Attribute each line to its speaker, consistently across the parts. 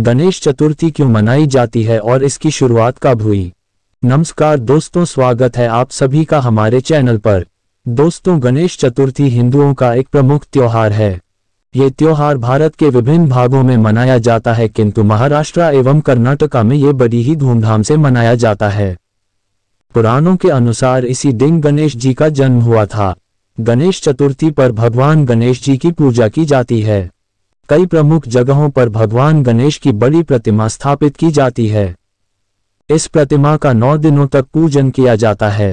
Speaker 1: गणेश चतुर्थी क्यों मनाई जाती है और इसकी शुरुआत कब हुई नमस्कार दोस्तों स्वागत है आप सभी का हमारे चैनल पर दोस्तों गणेश चतुर्थी हिंदुओं का एक प्रमुख त्योहार है ये त्योहार भारत के विभिन्न भागों में मनाया जाता है किंतु महाराष्ट्र एवं कर्नाटका में ये बड़ी ही धूमधाम से मनाया जाता है पुराणों के अनुसार इसी दिन गणेश जी का जन्म हुआ था गणेश चतुर्थी पर भगवान गणेश जी की पूजा की जाती है कई प्रमुख जगहों पर भगवान गणेश की बड़ी प्रतिमा स्थापित की जाती है इस प्रतिमा का नौ दिनों तक पूजन किया जाता है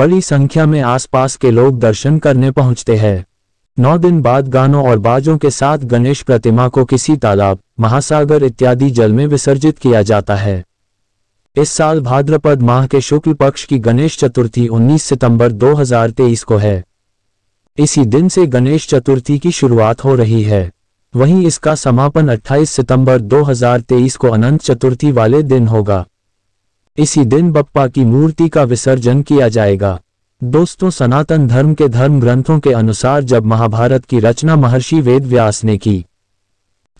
Speaker 1: बड़ी संख्या में आसपास के लोग दर्शन करने पहुंचते हैं नौ दिन बाद गानों और बाजों के साथ गणेश प्रतिमा को किसी तालाब महासागर इत्यादि जल में विसर्जित किया जाता है इस साल भाद्रपद माह के शुक्ल पक्ष की गणेश चतुर्थी 19 सितंबर 2023 को है इसी दिन से गणेश चतुर्थी की शुरुआत हो रही है वहीं इसका समापन 28 सितंबर 2023 को अनंत चतुर्थी वाले दिन होगा इसी दिन बप्पा की मूर्ति का विसर्जन किया जाएगा दोस्तों सनातन धर्म के धर्म ग्रंथों के अनुसार जब महाभारत की रचना महर्षि वेद व्यास ने की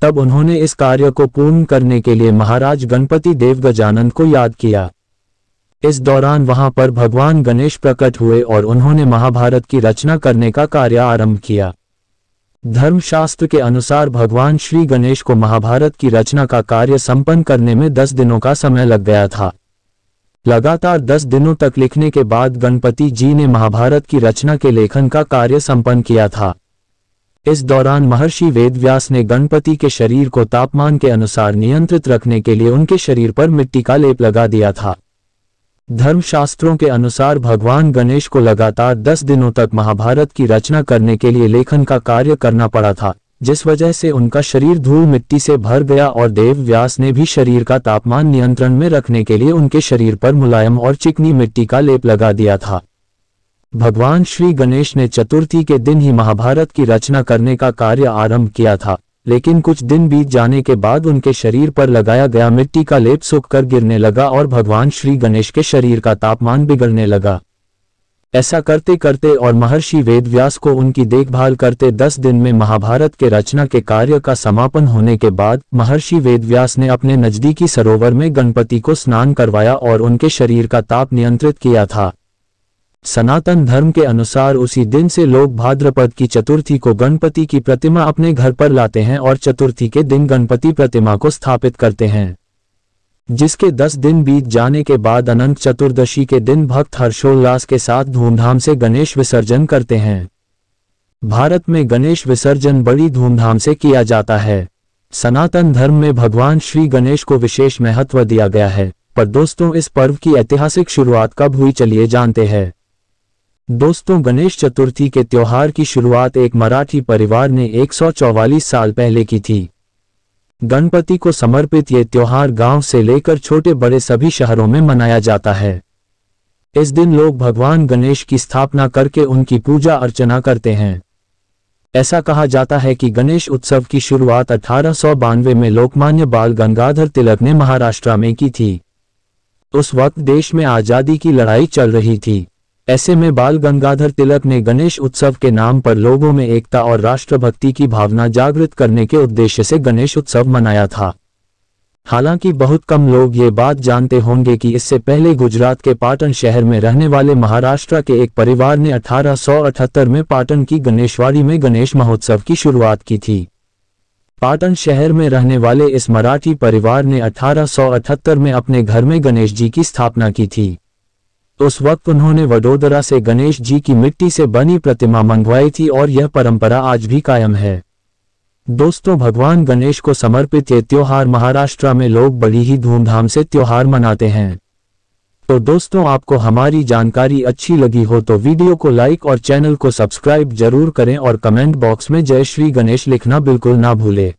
Speaker 1: तब उन्होंने इस कार्य को पूर्ण करने के लिए महाराज गणपति देव गजानंद को याद किया इस दौरान वहां पर भगवान गणेश प्रकट हुए और उन्होंने महाभारत की रचना करने का कार्य आरंभ किया धर्मशास्त्र के अनुसार भगवान श्री गणेश को महाभारत की रचना का कार्य संपन्न करने में दस दिनों का समय लग गया था लगातार दस दिनों तक लिखने के बाद गणपति जी ने महाभारत की रचना के लेखन का कार्य संपन्न किया था इस दौरान महर्षि वेदव्यास ने गणपति के शरीर को तापमान के अनुसार नियंत्रित रखने के लिए उनके शरीर पर मिट्टी का लेप लगा दिया था धर्मशास्त्रों के अनुसार भगवान गणेश को लगातार दस दिनों तक महाभारत की रचना करने के लिए लेखन का कार्य करना पड़ा था जिस वजह से उनका शरीर धूल मिट्टी से भर गया और देव व्यास ने भी शरीर का तापमान नियंत्रण में रखने के लिए उनके शरीर पर मुलायम और चिकनी मिट्टी का लेप लगा दिया था भगवान श्री गणेश ने चतुर्थी के दिन ही महाभारत की रचना करने का कार्य आरंभ किया था लेकिन कुछ दिन बीत जाने के बाद उनके शरीर पर लगाया गया मिट्टी का लेप सूख कर गिरने लगा और भगवान श्री गणेश के शरीर का तापमान बिगड़ने लगा ऐसा करते करते और महर्षि वेदव्यास को उनकी देखभाल करते दस दिन में महाभारत के रचना के कार्य का समापन होने के बाद महर्षि वेदव्यास ने अपने नजदीकी सरोवर में गणपति को स्नान करवाया और उनके शरीर का ताप नियंत्रित किया था सनातन धर्म के अनुसार उसी दिन से लोग भाद्रपद की चतुर्थी को गणपति की प्रतिमा अपने घर पर लाते हैं और चतुर्थी के दिन गणपति प्रतिमा को स्थापित करते हैं जिसके दस दिन बीत जाने के बाद अनंत चतुर्दशी के दिन भक्त हर्षोल्लास के साथ धूमधाम से गणेश विसर्जन करते हैं भारत में गणेश विसर्जन बड़ी धूमधाम से किया जाता है सनातन धर्म में भगवान श्री गणेश को विशेष महत्व दिया गया है पर दोस्तों इस पर्व की ऐतिहासिक शुरुआत कब हुई चलिए जानते हैं दोस्तों गणेश चतुर्थी के त्योहार की शुरुआत एक मराठी परिवार ने 144 साल पहले की थी गणपति को समर्पित ये त्योहार गांव से लेकर छोटे बड़े सभी शहरों में मनाया जाता है इस दिन लोग भगवान गणेश की स्थापना करके उनकी पूजा अर्चना करते हैं ऐसा कहा जाता है कि गणेश उत्सव की शुरुआत अठारह में लोकमान्य बाल गंगाधर तिलक ने महाराष्ट्र में की थी उस वक्त देश में आज़ादी की लड़ाई चल रही थी ऐसे में बाल गंगाधर तिलक ने गणेश उत्सव के नाम पर लोगों में एकता और राष्ट्रभक्ति की भावना जागृत करने के उद्देश्य से गणेश उत्सव मनाया था हालांकि बहुत कम लोग ये बात जानते होंगे कि इससे पहले गुजरात के पाटन शहर में रहने वाले महाराष्ट्र के एक परिवार ने 1878 में पाटन की गणेशवाड़ी में गणेश महोत्सव की शुरुआत की थी पाटन शहर में रहने वाले इस मराठी परिवार ने 1878 में अपने घर में गणेश जी की स्थापना की थी तो उस वक्त उन्होंने वडोदरा से गणेश जी की मिट्टी से बनी प्रतिमा मंगवाई थी और यह परंपरा आज भी कायम है दोस्तों भगवान गणेश को समर्पित ये त्योहार महाराष्ट्र में लोग बड़ी ही धूमधाम से त्योहार मनाते हैं तो दोस्तों आपको हमारी जानकारी अच्छी लगी हो तो वीडियो को लाइक और चैनल को सब्सक्राइब जरूर करें और कमेंट बॉक्स में जय श्री गणेश लिखना बिल्कुल ना भूलें